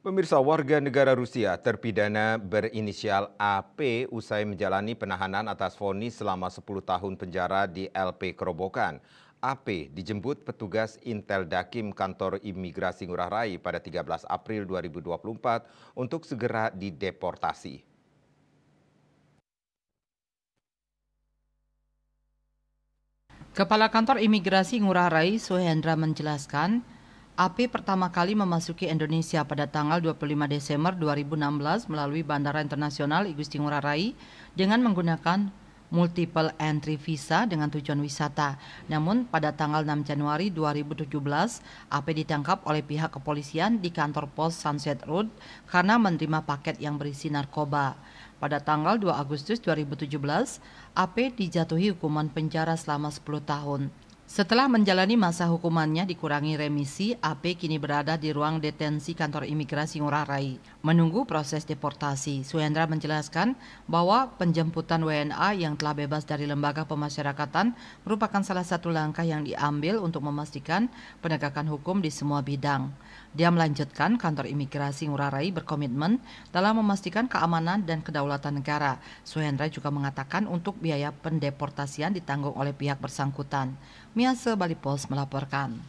Pemirsa warga negara Rusia terpidana berinisial AP usai menjalani penahanan atas vonis selama 10 tahun penjara di LP Kerobokan. AP dijemput petugas Intel Dakim kantor imigrasi Ngurah Rai pada 13 April 2024 untuk segera dideportasi. Kepala Kantor Imigrasi Ngurah Rai, Suhendra menjelaskan, Api pertama kali memasuki Indonesia pada tanggal 25 Desember 2016 melalui Bandara Internasional Igusti Ngurah Rai dengan menggunakan multiple entry visa dengan tujuan wisata. Namun pada tanggal 6 Januari 2017, AP ditangkap oleh pihak kepolisian di kantor pos Sunset Road karena menerima paket yang berisi narkoba. Pada tanggal 2 Agustus 2017, AP dijatuhi hukuman penjara selama 10 tahun. Setelah menjalani masa hukumannya dikurangi remisi, AP kini berada di ruang detensi kantor imigrasi Ngurah Rai, menunggu proses deportasi. Suhendra menjelaskan bahwa penjemputan WNA yang telah bebas dari lembaga pemasyarakatan merupakan salah satu langkah yang diambil untuk memastikan penegakan hukum di semua bidang. Dia melanjutkan kantor imigrasi Ngurah Rai berkomitmen dalam memastikan keamanan dan kedaulatan negara. Suhendra juga mengatakan untuk biaya pendeportasian ditanggung oleh pihak bersangkutan. Miase Balipos melaporkan.